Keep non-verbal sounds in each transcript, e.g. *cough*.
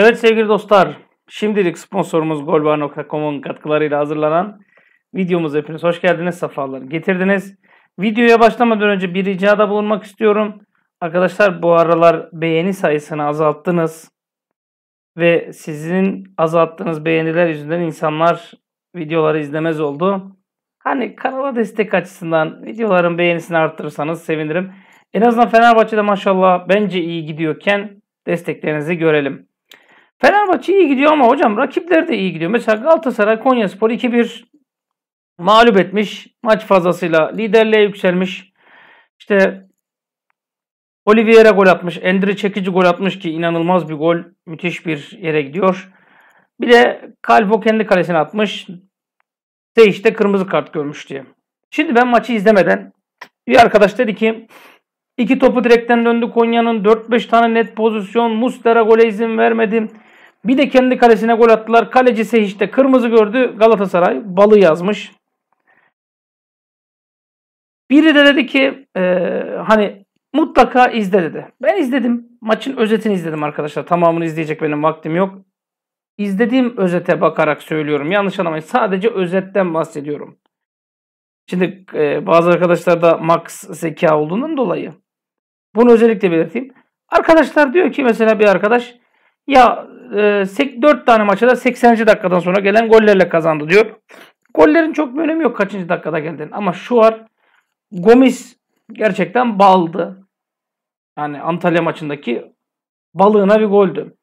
Evet sevgili dostlar, şimdilik sponsorumuz golbar.com'un katkılarıyla hazırlanan videomuz hepiniz hoş geldiniz, sefalar getirdiniz. Videoya başlamadan önce bir ricada bulunmak istiyorum. Arkadaşlar bu aralar beğeni sayısını azalttınız ve sizin azalttığınız beğeniler yüzünden insanlar videoları izlemez oldu. Hani kanala destek açısından videoların beğenisini arttırırsanız sevinirim. En azından Fenerbahçe'de maşallah bence iyi gidiyorken desteklerinizi görelim. Fenerbahçe iyi gidiyor ama hocam rakipler de iyi gidiyor. Mesela Galatasaray Konyaspor 2-1 mağlup etmiş. Maç fazlasıyla liderliğe yükselmiş. İşte Olivier'e gol atmış. Endri çekici gol atmış ki inanılmaz bir gol. Müthiş bir yere gidiyor. Bir de Calvo kendi kalesine atmış. De işte kırmızı kart görmüş diye. Şimdi ben maçı izlemeden bir arkadaş dedi ki iki topu direkten döndü Konya'nın 4-5 tane net pozisyon. Mustera gole izin vermedi. Bir de kendi kalesine gol attılar. Kaleci Sehiş'te kırmızı gördü. Galatasaray balı yazmış. Biri de dedi ki e, hani mutlaka izle dedi. Ben izledim. Maçın özetini izledim arkadaşlar. Tamamını izleyecek benim vaktim yok. İzlediğim özete bakarak söylüyorum. Yanlış anlamayın. Sadece özetten bahsediyorum. Şimdi e, bazı arkadaşlar da max zeka olduğundan dolayı. Bunu özellikle belirteyim. Arkadaşlar diyor ki mesela bir arkadaş ya e, 4 tane maça da 80. dakikadan sonra gelen gollerle kazandı diyor. Gollerin çok bir önemi yok kaçıncı dakikada geldiğin. Ama şu var Gomis gerçekten baldı. Yani Antalya maçındaki balığına bir goldü.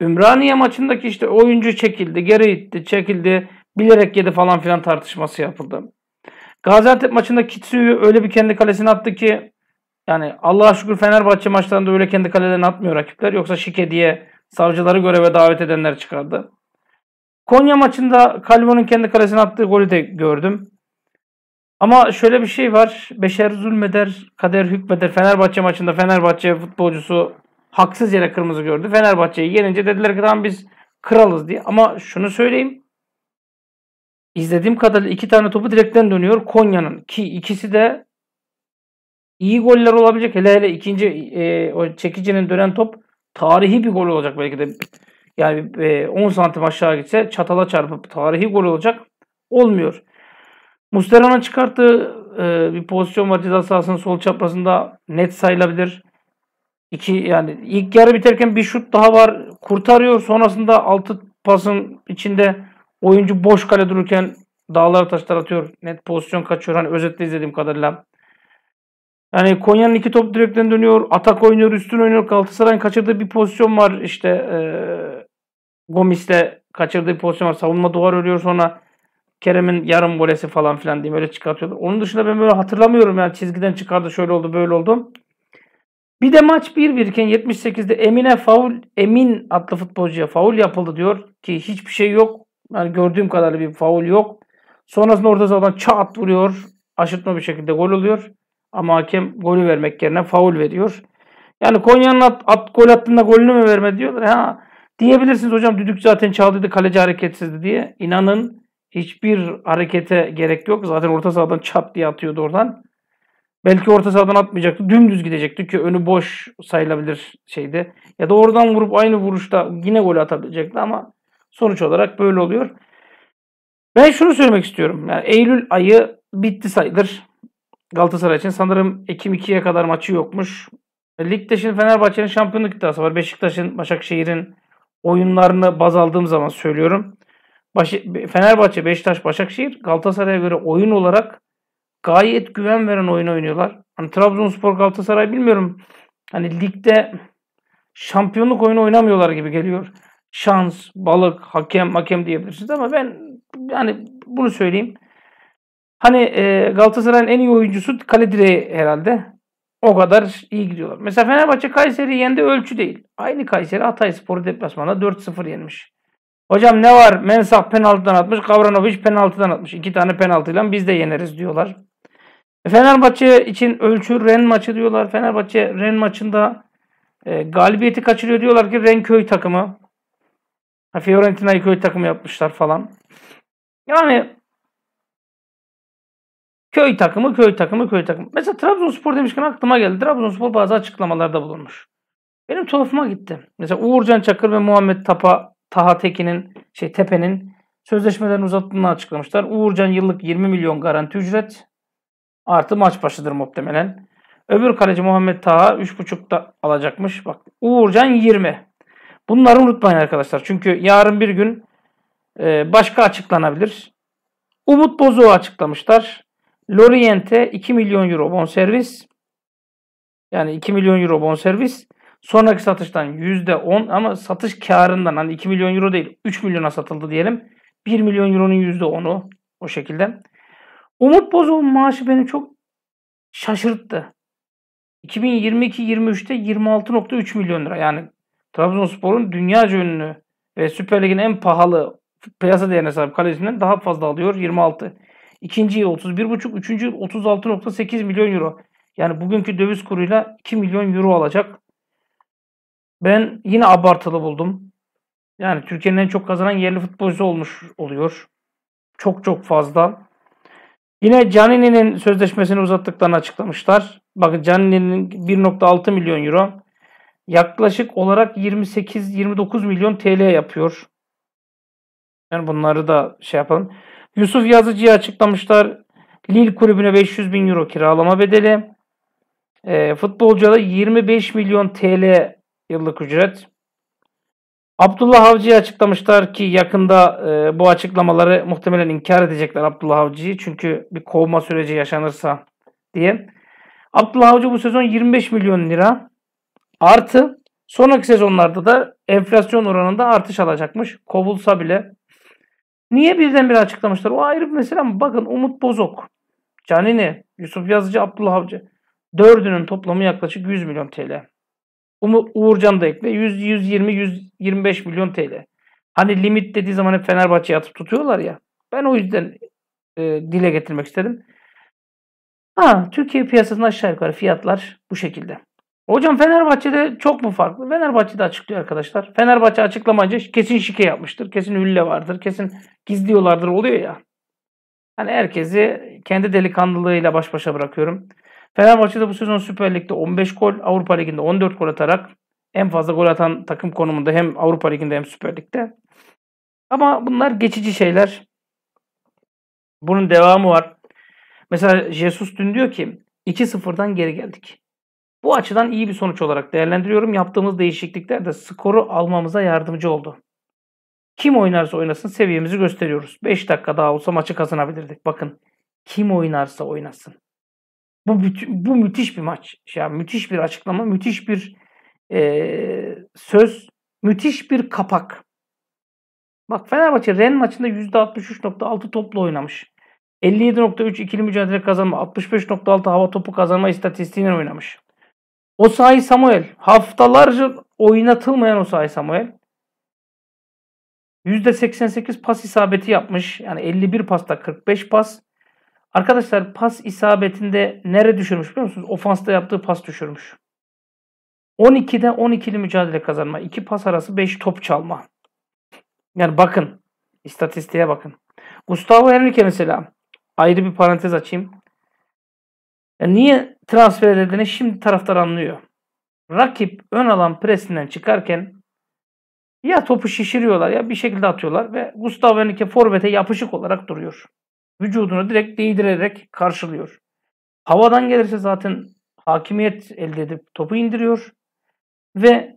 Ümraniye maçındaki işte oyuncu çekildi, geri itti, çekildi, bilerek yedi falan filan tartışması yapıldı. Gaziantep maçında Kitsu'yu öyle bir kendi kalesine attı ki yani Allah'a şükür Fenerbahçe maçlarında öyle kendi kalelerine atmıyor rakipler. Yoksa şike diye savcıları göreve davet edenler çıkardı. Konya maçında Calvo'nun kendi kalesine attığı golü de gördüm. Ama şöyle bir şey var. Beşer zulmeder, kader hükmeder. Fenerbahçe maçında Fenerbahçe futbolcusu haksız yere kırmızı gördü. Fenerbahçe'yi yenince dediler ki tamam biz kralız diye. Ama şunu söyleyeyim. İzlediğim kadarıyla iki tane topu direkten dönüyor Konya'nın. Ki ikisi de iyi goller olabilecek. Hele hele ikinci e, o çekicinin dönen top tarihi bir gol olacak belki de. Yani 10 e, santim aşağı gitse çatala çarpıp tarihi gol olacak. Olmuyor. Mustera'nın çıkarttığı e, bir pozisyon var ceza sahasının sol çaprazında net sayılabilir. İki yani ilk yarı biterken bir şut daha var. Kurtarıyor. Sonrasında altı pasın içinde oyuncu boş kale dururken dağlara taşlar atıyor. Net pozisyon kaçıyor. Hani özetle izlediğim kadarıyla. Yani Konya'nın iki top direkten dönüyor. Atak oynuyor, üstün oynuyor. Galatasaray'ın kaçırdığı bir pozisyon var. İşte e, Gomis'le kaçırdığı bir pozisyon var. Savunma duvar örüyor sonra Kerem'in yarım golesi falan filan diye böyle çıkartıyorlar. Onun dışında ben böyle hatırlamıyorum yani çizgiden çıkardı şöyle oldu böyle oldu. Bir de maç 1-1 iken 78'de Emine faul Emin adlı futbolcuya faul yapıldı diyor ki hiçbir şey yok. Yani gördüğüm kadarıyla bir faul yok. Sonrasında orada zaten çat vuruyor. Aşırtma bir şekilde gol oluyor. Ama hakem golü vermek yerine faul veriyor. Yani Konya'nın at, at, gol attığında golünü mü verme diyorlar. Ha, diyebilirsiniz hocam düdük zaten çaldıydı kaleci hareketsizdi diye. İnanın hiçbir harekete gerek yok. Zaten orta sahadan çat diye atıyordu oradan. Belki orta sahadan atmayacaktı. Dümdüz gidecekti ki önü boş sayılabilir şeydi. Ya da oradan vurup aynı vuruşta yine gol atabilecekti ama sonuç olarak böyle oluyor. Ben şunu söylemek istiyorum. Yani Eylül ayı bitti sayılır. Galatasaray için sanırım Ekim 2'ye kadar maçı yokmuş. E, ligde şimdi Fenerbahçe'nin şampiyonluk iddiası var. Beşiktaş'ın, Başakşehir'in oyunlarını baz aldığım zaman söylüyorum. Baş Fenerbahçe, Beşiktaş, Başakşehir Galatasaray'a göre oyun olarak gayet güven veren oyun oynuyorlar. Hani Trabzonspor, Galatasaray bilmiyorum. Hani ligde şampiyonluk oyunu oynamıyorlar gibi geliyor. Şans, balık, hakem, hakem diyebilirsiniz ama ben yani bunu söyleyeyim. Hani e, Galatasaray'ın en iyi oyuncusu kale direği herhalde. O kadar iyi gidiyorlar. Mesela Fenerbahçe Kayseri yendi ölçü değil. Aynı Kayseri Hatay Sporu deplasmanda 4-0 yenmiş. Hocam ne var? Mensah penaltıdan atmış. Kavranoviç penaltıdan atmış. İki tane penaltıyla biz de yeneriz diyorlar. E, Fenerbahçe için ölçü Ren maçı diyorlar. Fenerbahçe Ren maçında e, galibiyeti kaçırıyor diyorlar ki Ren köy takımı. Fiorentina'yı köy takımı yapmışlar falan. Yani Köy takımı, köy takımı, köy takımı. Mesela Trabzonspor demişken aklıma geldi. Trabzonspor bazı açıklamalarda bulunmuş. Benim tuhafıma gitti. Mesela Uğurcan Çakır ve Muhammed Tapa, Taha Tekin'in, şey Tepe'nin sözleşmelerini uzattığını açıklamışlar. Uğurcan yıllık 20 milyon garanti ücret. Artı maç başıdır muhtemelen. Öbür kaleci Muhammed Taha 3.5'da alacakmış. Bak Uğurcan 20. Bunları unutmayın arkadaşlar. Çünkü yarın bir gün e, başka açıklanabilir. Umut Bozuğu açıklamışlar. Lorient'e 2 milyon euro bonservis. Yani 2 milyon euro bonservis. Sonraki satıştan %10 ama satış karından hani 2 milyon euro değil 3 milyona satıldı diyelim. 1 milyon euronun %10'u o şekilde. Umut Bozok'un maaşı beni çok şaşırttı. 2022-23'te 26.3 milyon lira. Yani Trabzonspor'un dünya ünlü ve Süper Lig'in en pahalı piyasa değerine sahip kalesinden daha fazla alıyor 26. İkinci yıl 31,5, üçüncü yıl 36,8 milyon euro. Yani bugünkü döviz kuruyla 2 milyon euro alacak. Ben yine abartılı buldum. Yani Türkiye'nin en çok kazanan yerli futbolcu olmuş oluyor. Çok çok fazla. Yine Canini'nin sözleşmesini uzattıklarını açıklamışlar. Bakın Canini'nin 1.6 milyon euro. Yaklaşık olarak 28-29 milyon TL yapıyor. Yani bunları da şey yapalım. Yusuf Yazıcıya açıklamışlar. Lille kulübüne 500 bin euro kiralama bedeli. E, futbolcuya 25 milyon TL yıllık ücret. Abdullah Avcı'yı açıklamışlar ki yakında e, bu açıklamaları muhtemelen inkar edecekler Abdullah Avcı'yı. Çünkü bir kovma süreci yaşanırsa diye. Abdullah Avcı bu sezon 25 milyon lira artı sonraki sezonlarda da enflasyon oranında artış alacakmış. Kovulsa bile Niye birdenbire açıklamışlar? O ayrı bir mesele ama bakın Umut Bozok, Canini, Yusuf Yazıcı, Abdullah Avcı. Dördünün toplamı yaklaşık 100 milyon TL. Umut Uğurcan da ekle. 100, 120, 125 milyon TL. Hani limit dediği zaman hep Fenerbahçe'yi atıp tutuyorlar ya. Ben o yüzden e, dile getirmek istedim. Ha, Türkiye piyasasında aşağı yukarı fiyatlar bu şekilde. Hocam Fenerbahçe'de çok mu farklı? Fenerbahçe'de açıklıyor arkadaşlar. Fenerbahçe açıklamayınca kesin şike yapmıştır. Kesin hülle vardır. Kesin gizliyorlardır oluyor ya. Hani herkesi kendi delikanlılığıyla baş başa bırakıyorum. Fenerbahçe'de bu sezon Süper Lig'de 15 gol, Avrupa Ligi'nde 14 gol atarak en fazla gol atan takım konumunda hem Avrupa Ligi'nde hem Süper Lig'de. Ama bunlar geçici şeyler. Bunun devamı var. Mesela Jesus dün diyor ki 2-0'dan geri geldik. Bu açıdan iyi bir sonuç olarak değerlendiriyorum. Yaptığımız değişiklikler de skoru almamıza yardımcı oldu. Kim oynarsa oynasın seviyemizi gösteriyoruz. 5 dakika daha olsa maçı kazanabilirdik. Bakın kim oynarsa oynasın. Bu, bu müthiş bir maç. Ya müthiş bir açıklama, müthiş bir e, söz, müthiş bir kapak. Bak Fenerbahçe Ren maçında %63.6 topla oynamış. 57.3 ikili mücadele kazanma, 65.6 hava topu kazanma istatistiğiyle oynamış. Osay Samuel haftalarca oynatılmayan Osay Samuel %88 pas isabeti yapmış. Yani 51 pasta 45 pas. Arkadaşlar pas isabetinde nere düşürmüş biliyor musunuz? Ofansta yaptığı pas düşürmüş. 12'de 12'li mücadele kazanma. 2 pas arası 5 top çalma. Yani bakın. istatistiğe bakın. Gustavo Henrique mesela. Ayrı bir parantez açayım. Yani niye transfer edildiğini şimdi taraftar anlıyor. Rakip ön alan presinden çıkarken ya topu şişiriyorlar ya bir şekilde atıyorlar ve Gustavo Henrique forvete yapışık olarak duruyor. Vücudunu direkt değdirerek karşılıyor. Havadan gelirse zaten hakimiyet elde edip topu indiriyor ve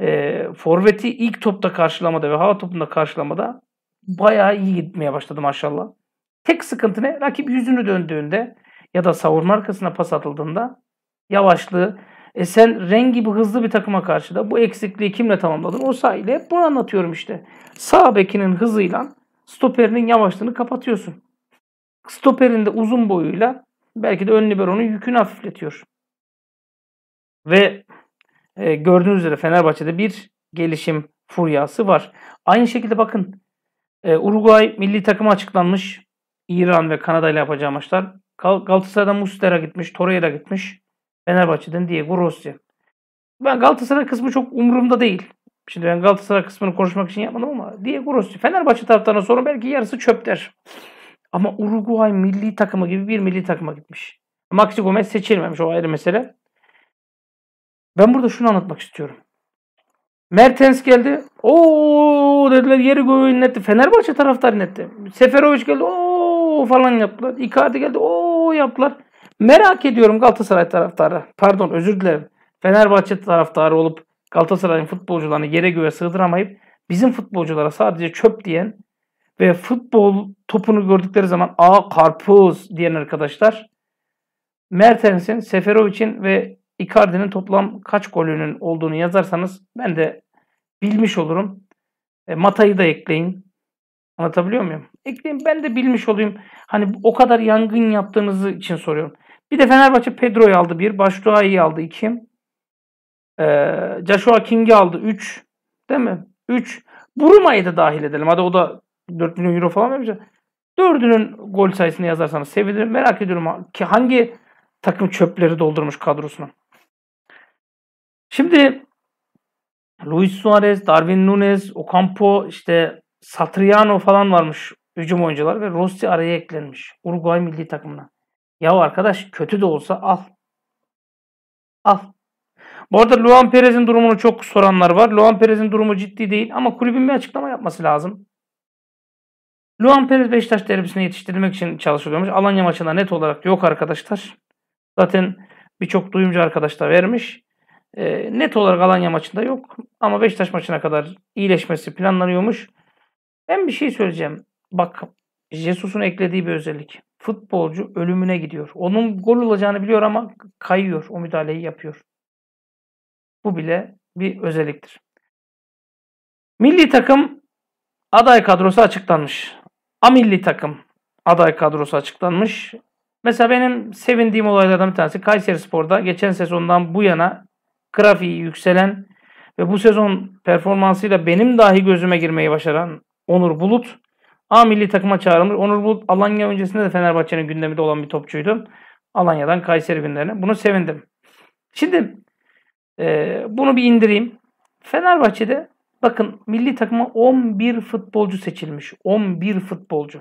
e, forveti ilk topta karşılamada ve hava topunda karşılamada bayağı iyi gitmeye başladı maşallah. Tek sıkıntı ne? Rakip yüzünü döndüğünde ya da savurma arkasına pas atıldığında yavaşlığı e sen renk gibi hızlı bir takıma karşı da bu eksikliği kimle tamamladın? O sayede hep bunu anlatıyorum işte. Sağ bekinin hızıyla stoperinin yavaşlığını kapatıyorsun. Stoperin de uzun boyuyla belki de ön liberonun yükünü hafifletiyor. Ve e, gördüğünüz üzere Fenerbahçe'de bir gelişim furyası var. Aynı şekilde bakın e, Uruguay milli takımı açıklanmış. İran ve Kanada ile yapacağı maçlar Galatasaray'dan Muslera gitmiş. Torreira gitmiş. Fenerbahçe'den Diego Rossi. Ben Galatasaray kısmı çok umurumda değil. Şimdi ben Galatasaray kısmını konuşmak için yapmadım ama Diego Rossi. Fenerbahçe taraftarına sorun belki yarısı çöp der. Ama Uruguay milli takımı gibi bir milli takıma gitmiş. Maxi Gomez seçilmemiş o ayrı mesele. Ben burada şunu anlatmak istiyorum. Mertens geldi. Oo dediler yeri göğü inletti. Fenerbahçe taraftarı inletti. Seferovic geldi. Oo o falan yaptılar. Icardi geldi o yaptılar. Merak ediyorum Galatasaray taraftarı. Pardon özür dilerim. Fenerbahçe taraftarı olup Galatasaray'ın futbolcularını yere göğe sığdıramayıp bizim futbolculara sadece çöp diyen ve futbol topunu gördükleri zaman a karpuz diyen arkadaşlar Mertens'in, Seferovic'in ve Icardi'nin toplam kaç golünün olduğunu yazarsanız ben de bilmiş olurum. E, Mata'yı da ekleyin. Anlatabiliyor muyum? ekleyeyim ben de bilmiş olayım. Hani o kadar yangın yaptığınızı için soruyorum. Bir de Fenerbahçe Pedro'yu aldı 1. Başduay'ı aldı 2. Ee, Joshua King'i aldı üç Değil mi? 3. Buruma'yı da dahil edelim. Hadi o da 4 milyon euro falan vermiş. Dördünün gol sayısını yazarsanız sevinirim. Merak ediyorum ki hangi takım çöpleri doldurmuş kadrosuna. Şimdi Luis Suarez, Darwin Nunes, Ocampo, işte Satriano falan varmış hücum oyuncuları ve Rossi araya eklenmiş. Uruguay milli takımına. Ya arkadaş kötü de olsa al. Al. Bu arada Luan Perez'in durumunu çok soranlar var. Luan Perez'in durumu ciddi değil ama kulübün bir açıklama yapması lazım. Luan Perez Beşiktaş derbisine yetiştirilmek için çalışılıyormuş. Alanya maçında net olarak yok arkadaşlar. Zaten birçok duyumcu arkadaş da vermiş. E, net olarak Alanya maçında yok. Ama Beşiktaş maçına kadar iyileşmesi planlanıyormuş. Ben bir şey söyleyeceğim bak Jesus'un eklediği bir özellik. Futbolcu ölümüne gidiyor. Onun gol olacağını biliyor ama kayıyor. O müdahaleyi yapıyor. Bu bile bir özelliktir. Milli takım aday kadrosu açıklanmış. A milli takım aday kadrosu açıklanmış. Mesela benim sevindiğim olaylardan bir tanesi Kayseri Spor'da geçen sezondan bu yana grafiği yükselen ve bu sezon performansıyla benim dahi gözüme girmeyi başaran Onur Bulut A milli takıma çağrılmış. Onur Bulut Alanya öncesinde de Fenerbahçe'nin gündeminde olan bir topçuydu. Alanya'dan Kayseri günlerine. Bunu sevindim. Şimdi e, bunu bir indireyim. Fenerbahçe'de bakın milli takıma 11 futbolcu seçilmiş. 11 futbolcu.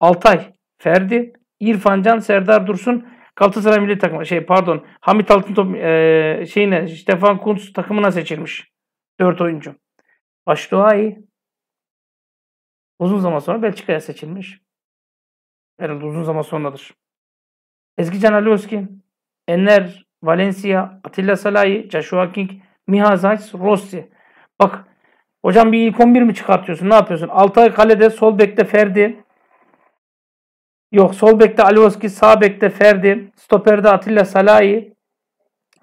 Altay, Ferdi, İrfancan, Serdar Dursun, Galatasaray milli takımı şey pardon Hamit Altıntop e, şeyine Stefan Kuntz takımına seçilmiş. 4 oyuncu. Başdoğa'yı, Uzun zaman sonra Belçika'ya seçilmiş. Herhalde uzun zaman sonradır. Eski Can Alioski, Enner, Valencia, Atilla Salahi, Joshua King, Miha Zayt, Rossi. Bak hocam bir ilk 11 mi çıkartıyorsun? Ne yapıyorsun? Altay kalede, sol bekte Ferdi. Yok sol bekte Alioski, sağ bekte Ferdi. Stoperde Atilla Salahi.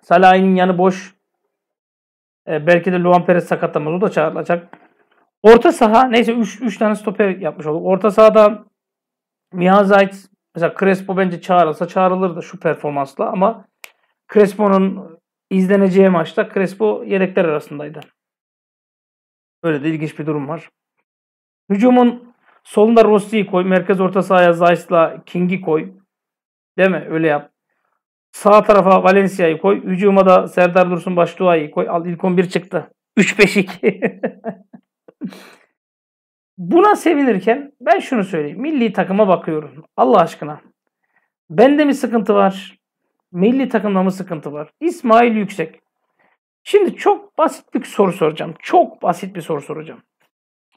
Salahi'nin yanı boş. Ee, belki de Luan Perez sakatlamaz, O da çağrılacak. Orta saha neyse 3 3 tane stoper yapmış olduk. Orta sahada Mihan Zayt mesela Crespo bence çağrılsa çağrılır da şu performansla ama Crespo'nun izleneceği maçta Crespo yedekler arasındaydı. Böyle de ilginç bir durum var. Hücumun solunda Rossi'yi koy. Merkez orta sahaya Zayt'la King'i koy. Değil mi? Öyle yap. Sağ tarafa Valencia'yı koy. Hücuma da Serdar Dursun başduayı koy. Al ilk 11 çıktı. 3-5-2. *laughs* Buna sevinirken ben şunu söyleyeyim. Milli takıma bakıyoruz. Allah aşkına. Bende mi sıkıntı var? Milli takımda mı sıkıntı var? İsmail Yüksek. Şimdi çok basit bir soru soracağım. Çok basit bir soru soracağım.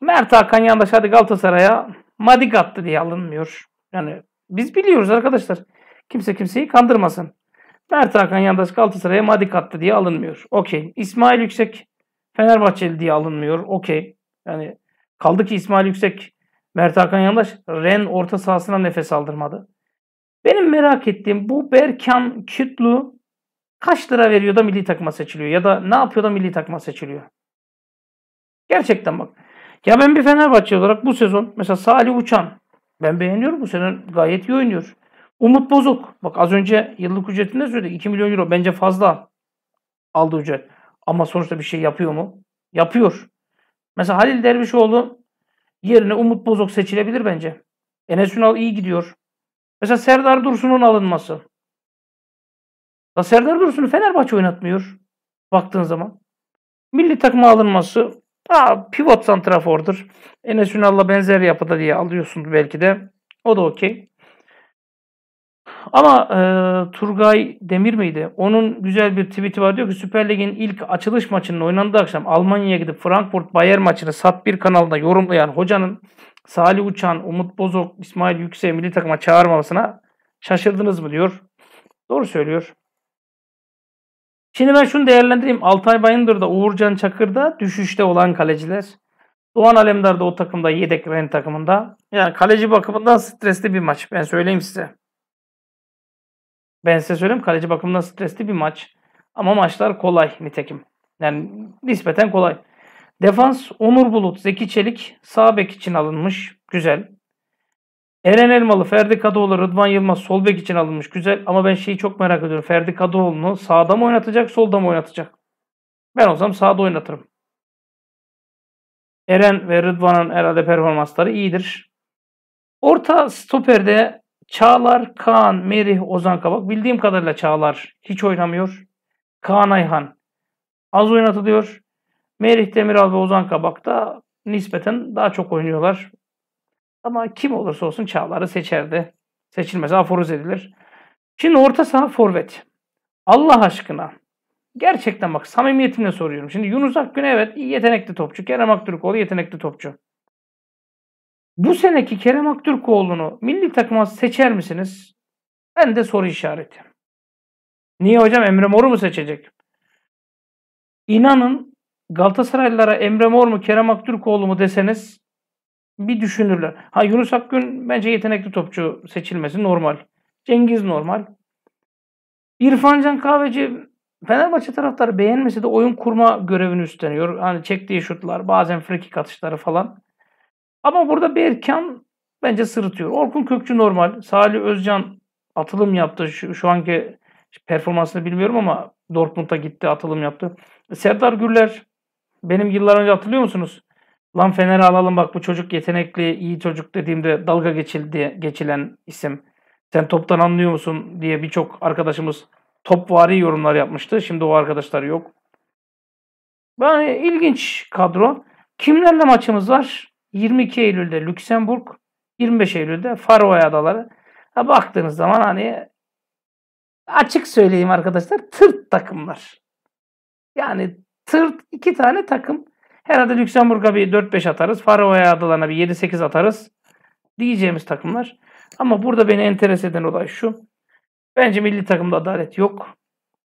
Mert Hakan Yandaş hadi Galatasaray'a madik attı diye alınmıyor. Yani biz biliyoruz arkadaşlar. Kimse kimseyi kandırmasın. Mert Hakan Yandaş Galatasaray'a madik attı diye alınmıyor. Okey. İsmail Yüksek Fenerbahçeli diye alınmıyor. Okey. Yani kaldı ki İsmail Yüksek, Mert Hakan Yandaş Ren orta sahasına nefes aldırmadı. Benim merak ettiğim bu Berkan Kütlu kaç lira veriyor da milli takıma seçiliyor ya da ne yapıyor da milli takıma seçiliyor? Gerçekten bak. Ya ben bir Fenerbahçe olarak bu sezon mesela Salih Uçan ben beğeniyorum bu sene gayet iyi oynuyor. Umut Bozuk. Bak az önce yıllık ücretinde söyledi 2 milyon euro bence fazla aldı ücret. Ama sonuçta bir şey yapıyor mu? Yapıyor. Mesela Halil Dervişoğlu yerine Umut Bozok seçilebilir bence. Enes Ünal iyi gidiyor. Mesela Serdar Dursun'un alınması. Ya Serdar Dursun'u Fenerbahçe oynatmıyor. Baktığın zaman. Milli takıma alınması. Aa, pivot santrafordur. Enes Ünal'la benzer yapıda diye alıyorsun belki de. O da okey. Ama e, Turgay Demir miydi? Onun güzel bir tweet'i var. Diyor ki Süper Lig'in ilk açılış maçının oynandığı akşam Almanya'ya gidip Frankfurt Bayern maçını Sat bir kanalında yorumlayan hocanın Salih Uçan, Umut Bozok, İsmail Yüksek milli takıma çağırmamasına şaşırdınız mı diyor. Doğru söylüyor. Şimdi ben şunu değerlendireyim. Altay Bayındır'da, Uğurcan Çakır'da düşüşte olan kaleciler. Doğan Alemdar da o takımda yedek Ren takımında. Yani kaleci bakımından stresli bir maç. Ben söyleyeyim size. Ben size söyleyeyim kaleci bakımından stresli bir maç. Ama maçlar kolay nitekim. Yani nispeten kolay. Defans Onur Bulut, Zeki Çelik sağ bek için alınmış. Güzel. Eren Elmalı, Ferdi Kadıoğlu, Rıdvan Yılmaz sol bek için alınmış. Güzel ama ben şeyi çok merak ediyorum. Ferdi Kadıoğlu'nu sağda mı oynatacak, solda mı oynatacak? Ben olsam sağda oynatırım. Eren ve Rıdvan'ın herhalde performansları iyidir. Orta stoperde Çağlar, Kaan, Merih, Ozan Kabak. Bildiğim kadarıyla Çağlar hiç oynamıyor. Kaan Ayhan az oynatılıyor. Merih Demiral ve Ozan Kabak da nispeten daha çok oynuyorlar. Ama kim olursa olsun Çağlar'ı seçerdi. Seçilmez aforoz edilir. Şimdi orta saha forvet. Allah aşkına. Gerçekten bak samimiyetimle soruyorum. Şimdi Yunus Akgün evet yetenekli topçu. Kerem Aktürkoğlu yetenekli topçu. Bu seneki Kerem Aktürkoğlu'nu milli takıma seçer misiniz? Ben de soru işareti. Niye hocam Emre Mor'u mu seçecek? İnanın Galatasaraylılara Emre Mor mu Kerem Aktürkoğlu mu deseniz bir düşünürler. Ha Yunus Akgün bence yetenekli topçu seçilmesi normal. Cengiz normal. İrfancan Can Kahveci Fenerbahçe taraftarı beğenmesi de oyun kurma görevini üstleniyor. Hani çektiği şutlar, bazen frikik atışları falan. Ama burada Berkan bence sırıtıyor. Orkun Kökçü normal. Salih Özcan atılım yaptı. Şu, şu anki performansını bilmiyorum ama Dortmund'a gitti atılım yaptı. Serdar Gürler benim yıllar önce hatırlıyor musunuz? Lan Fener'i alalım bak bu çocuk yetenekli, iyi çocuk dediğimde dalga geçildi, geçilen isim. Sen toptan anlıyor musun diye birçok arkadaşımız topvari yorumlar yapmıştı. Şimdi o arkadaşlar yok. Yani ilginç kadro. Kimlerle maçımız var? 22 Eylül'de Lüksemburg, 25 Eylül'de Faroe Adaları. Ha, baktığınız zaman hani açık söyleyeyim arkadaşlar tırt takımlar. Yani tırt iki tane takım. Herhalde Lüksemburg'a bir 4-5 atarız. Faroe Adaları'na bir 7-8 atarız. Diyeceğimiz takımlar. Ama burada beni enteres eden olay şu. Bence milli takımda adalet yok.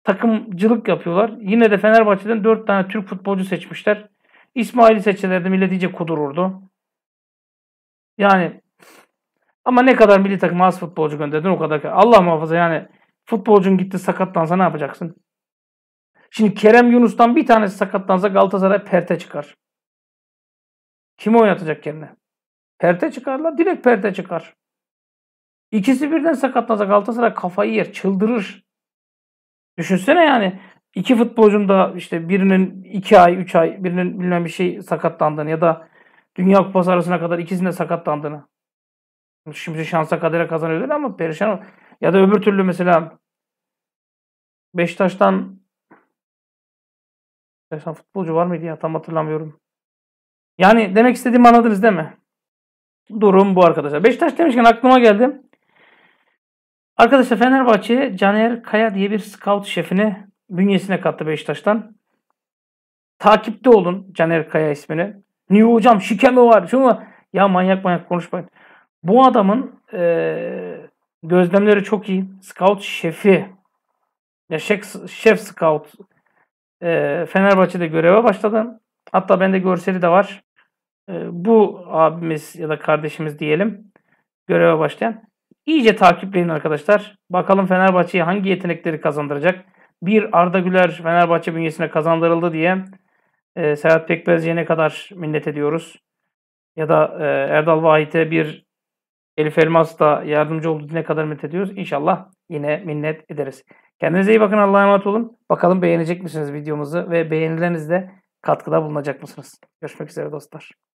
Takımcılık yapıyorlar. Yine de Fenerbahçe'den 4 tane Türk futbolcu seçmişler. İsmail'i seçselerdi millet iyice kudururdu. Yani ama ne kadar milli takım az futbolcu gönderdin o kadar. Allah muhafaza yani futbolcun gitti sakatlansa ne yapacaksın? Şimdi Kerem Yunus'tan bir tanesi sakatlansa Galatasaray perte çıkar. Kimi oynatacak kendine Perte çıkarlar. Direkt perte çıkar. İkisi birden sakatlansa Galatasaray kafayı yer. Çıldırır. Düşünsene yani. iki futbolcun da işte birinin iki ay, üç ay, birinin bilmem bir şey sakatlandığını ya da Dünya Kupası arasına kadar ikisinin de sakatlandığını. Şimdi şansa kadere kazanıyorlar ama perişan ol. Ya da öbür türlü mesela Beşiktaş'tan Beşiktaş'tan futbolcu var mıydı ya tam hatırlamıyorum. Yani demek istediğimi anladınız değil mi? Durum bu arkadaşlar. Beşiktaş demişken aklıma geldi. Arkadaşlar Fenerbahçe Caner Kaya diye bir scout şefini bünyesine kattı Beşiktaş'tan. Takipte olun Caner Kaya ismini. Niye hocam şike mi var? Şu mu? Ya manyak manyak konuşmayın. Bu adamın e, gözlemleri çok iyi. Scout şefi. Ya şef, şef scout. E, Fenerbahçe'de göreve başladı. Hatta bende görseli de var. E, bu abimiz ya da kardeşimiz diyelim. Göreve başlayan. İyice takipleyin arkadaşlar. Bakalım Fenerbahçe'ye hangi yetenekleri kazandıracak. Bir Arda Güler Fenerbahçe bünyesine kazandırıldı diye e, Serhat Pekmezci'ye ne kadar minnet ediyoruz? Ya da e, Erdal Vahit'e bir Elif Elmas da yardımcı oldu ne kadar minnet ediyoruz? İnşallah yine minnet ederiz. Kendinize iyi bakın. Allah'a emanet olun. Bakalım beğenecek misiniz videomuzu ve beğenilerinizle katkıda bulunacak mısınız? Görüşmek üzere dostlar.